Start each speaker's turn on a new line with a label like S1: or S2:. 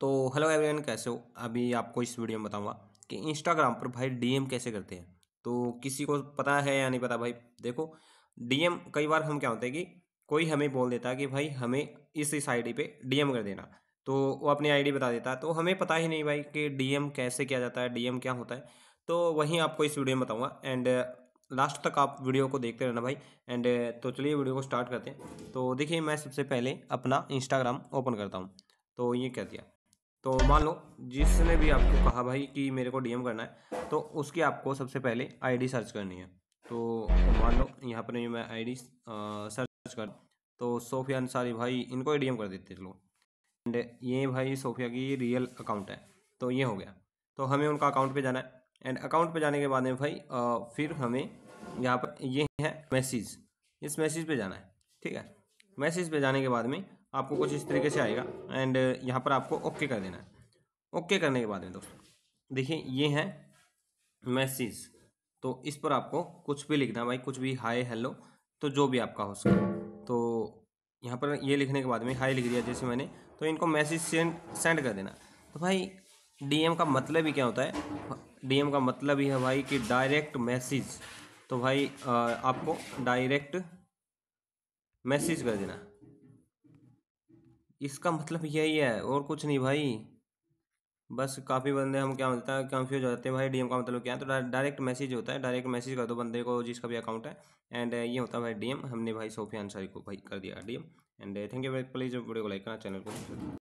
S1: तो hello everyone कैसे हो अभी आपको इस वीडियो में बताऊंगा कि इंस्टाग्राम पर भाई डीएम कैसे करते हैं तो किसी को पता है या नहीं पता भाई देखो डीएम कई बार हम क्या होते हैं कि कोई हमें बोल देता है कि भाई हमें इस इस आईडी पे डीएम कर देना तो वो अपनी आईडी बता देता है तो हमें पता ही नहीं भाई कि डी कैसे किया जाता है डी क्या होता है तो वहीं आपको इस वीडियो में बताऊँगा एंड लास्ट तक आप वीडियो को देखते रहना भाई एंड तो चलिए वीडियो को स्टार्ट करते हैं तो देखिए मैं सबसे पहले अपना इंस्टाग्राम ओपन करता हूँ तो ये कह दिया तो मान लो जिसने भी आपको कहा भाई कि मेरे को डीएम करना है तो उसकी आपको सबसे पहले आईडी सर्च करनी है तो मान लो यहाँ पर मैं आईडी सर्च कर तो सोफिया अंसारी भाई इनको डीएम कर देते चलो एंड ये भाई सोफिया की रियल अकाउंट है तो ये हो गया तो हमें उनका अकाउंट पे जाना है एंड अकाउंट पे जाने के बाद में भाई आ, फिर हमें यहाँ पर ये है मैसेज इस मैसेज पे जाना है ठीक है मैसेज पे जाने के बाद में आपको कुछ इस तरीके से आएगा एंड यहाँ पर आपको ओके कर देना है ओके करने के बाद में दोस्तों देखिए ये है मैसेज तो इस पर आपको कुछ भी लिखना भाई कुछ भी हाय हेलो तो जो भी आपका हो सके तो यहाँ पर ये लिखने के बाद में हाई लिख दिया जैसे मैंने तो इनको मैसेज सेंड सेंड कर देना तो भाई डीएम का मतलब ही क्या होता है डीएम का मतलब ही है भाई कि डायरेक्ट मैसेज तो भाई आपको डायरेक्ट मैसेज कर देना इसका मतलब यही है और कुछ नहीं भाई बस काफ़ी बंदे हम क्या मिलता है कन्फ्यूज हो जाते हैं भाई डीएम का मतलब क्या है तो डायरेक्ट मैसेज होता है डायरेक्ट मैसेज कर दो बंदे को जिसका भी अकाउंट है एंड ये होता है भाई डीएम हमने भाई सोफिया अंसारी को भाई कर दिया DM and thank you please video को लाइक करना चैनल को